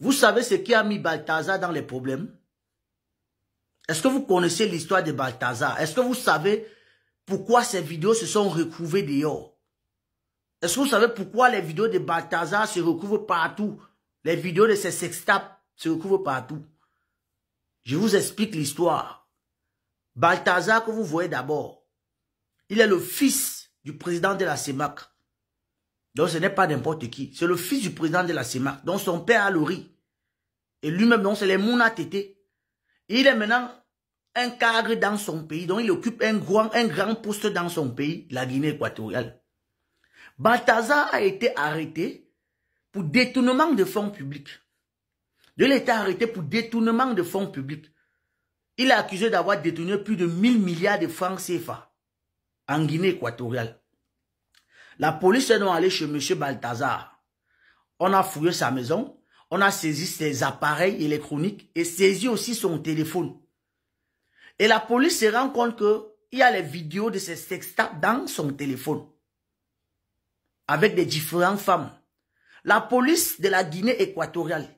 Vous savez ce qui a mis Balthazar dans les problèmes Est-ce que vous connaissez l'histoire de Balthazar Est-ce que vous savez pourquoi ces vidéos se sont retrouvées dehors Est-ce que vous savez pourquoi les vidéos de Balthazar se recouvrent partout Les vidéos de ses sextapes se recouvrent partout. Je vous explique l'histoire. Balthazar que vous voyez d'abord, il est le fils du président de la CEMAC. Donc ce n'est pas n'importe qui. C'est le fils du président de la CEMAC, dont son père a le riz. Et lui-même, donc c'est les Mouna Tété. Il est maintenant un cadre dans son pays, donc il occupe un grand, un grand poste dans son pays, la Guinée équatoriale. Balthazar a été arrêté pour détournement de fonds publics. De l'État arrêté pour détournement de fonds publics. Il est accusé d'avoir détourné plus de 1000 milliards de francs CFA en Guinée équatoriale. La police est donc allée chez M. Balthazar. On a fouillé sa maison, on a saisi ses appareils électroniques et saisi aussi son téléphone. Et la police se rend compte il y a les vidéos de ses sextapes dans son téléphone. Avec des différentes femmes. La police de la Guinée équatoriale,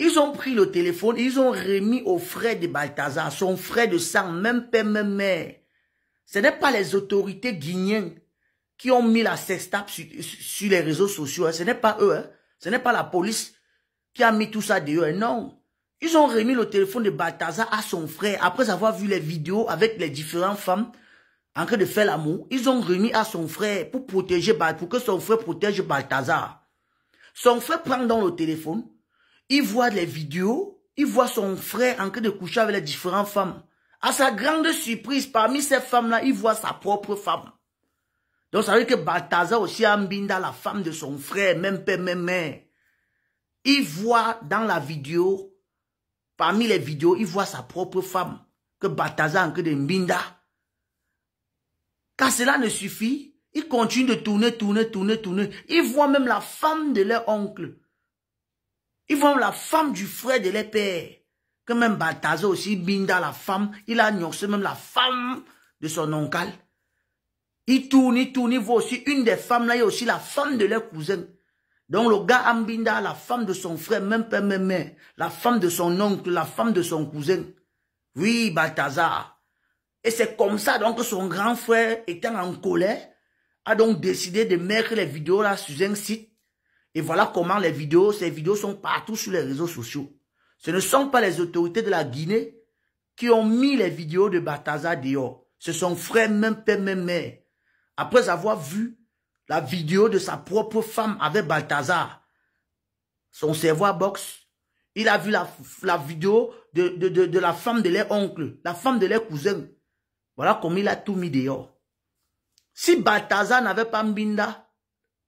ils ont pris le téléphone, ils ont remis aux frais de Balthazar, son frais de sang, même père, même mère. Ce n'est pas les autorités guinéennes qui ont mis la sextape sur, les réseaux sociaux. Hein. Ce n'est pas eux. Hein. Ce n'est pas la police qui a mis tout ça dehors. Hein. Non. Ils ont remis le téléphone de Balthazar à son frère après avoir vu les vidéos avec les différentes femmes en train de faire l'amour. Ils ont remis à son frère pour protéger pour que son frère protège Balthazar. Son frère prend dans le téléphone, il voit les vidéos, il voit son frère en train de coucher avec les différentes femmes. À sa grande surprise, parmi ces femmes-là, il voit sa propre femme. Donc ça veut dire que Balthazar aussi a Mbinda, la femme de son frère, même père, même mère. Il voit dans la vidéo, parmi les vidéos, il voit sa propre femme, que Balthazar a que de Mbinda. Quand cela ne suffit, il continue de tourner, tourner, tourner, tourner. Il voit même la femme de leur oncle. Il voit même la femme du frère de leur père. Que même Balthazar aussi, Binda, la femme, il a annoncé même la femme de son oncle. Il tourne, il tourne, il aussi une des femmes là, il y a aussi la femme de leur cousin. Donc le gars Ambinda, la femme de son frère, même père, même la femme de son oncle, la femme de son cousin. Oui, Balthazar. Et c'est comme ça donc que son grand frère, étant en colère, a donc décidé de mettre les vidéos là sur un site. Et voilà comment les vidéos, ces vidéos sont partout sur les réseaux sociaux. Ce ne sont pas les autorités de la Guinée qui ont mis les vidéos de Balthazar dehors. Ce sont frère, même père, même mère après avoir vu la vidéo de sa propre femme avec Balthazar, son cerveau box, boxe, il a vu la, vidéo de, de, la femme de leur oncle, la femme de leur cousin. Voilà comme il a tout mis dehors. Si Balthazar n'avait pas Mbinda,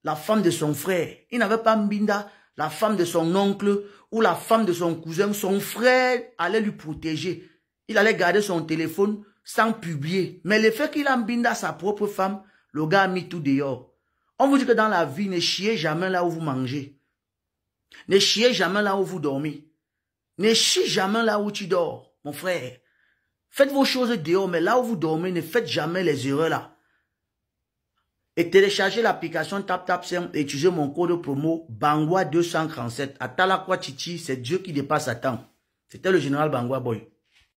la femme de son frère, il n'avait pas Mbinda, la femme de son oncle ou la femme de son cousin, son frère allait lui protéger. Il allait garder son téléphone sans publier. Mais le fait qu'il a Mbinda sa propre femme, le gars a mis tout dehors. On vous dit que dans la vie, ne chiez jamais là où vous mangez. Ne chiez jamais là où vous dormez. Ne chiez jamais là où tu dors, mon frère. Faites vos choses dehors, mais là où vous dormez, ne faites jamais les erreurs là. Et téléchargez l'application TapTapSem et utilisez mon code promo Bangwa 237. Atalakwa Titi, c'est Dieu qui dépasse Satan. C'était le général Bangwa Boy.